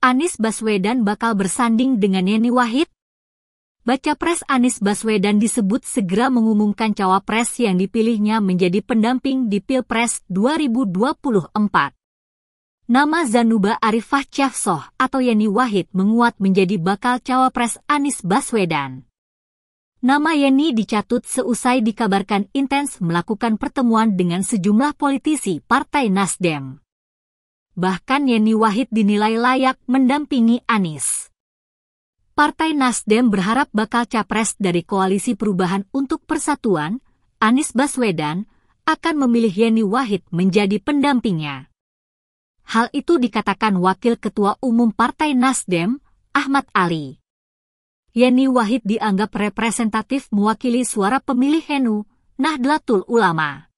Anies Baswedan bakal bersanding dengan Yeni Wahid? Baca Pres Anies Baswedan disebut segera mengumumkan cawapres yang dipilihnya menjadi pendamping di Pilpres 2024. Nama Zanuba Arifah Cefsoh atau Yeni Wahid menguat menjadi bakal cawapres Anies Baswedan. Nama Yeni dicatut seusai dikabarkan intens melakukan pertemuan dengan sejumlah politisi Partai Nasdem. Bahkan Yeni Wahid dinilai layak mendampingi Anies. Partai Nasdem berharap bakal capres dari Koalisi Perubahan untuk Persatuan, Anies Baswedan, akan memilih Yeni Wahid menjadi pendampingnya. Hal itu dikatakan Wakil Ketua Umum Partai Nasdem, Ahmad Ali. Yeni Wahid dianggap representatif mewakili suara pemilih henu, Nahdlatul Ulama.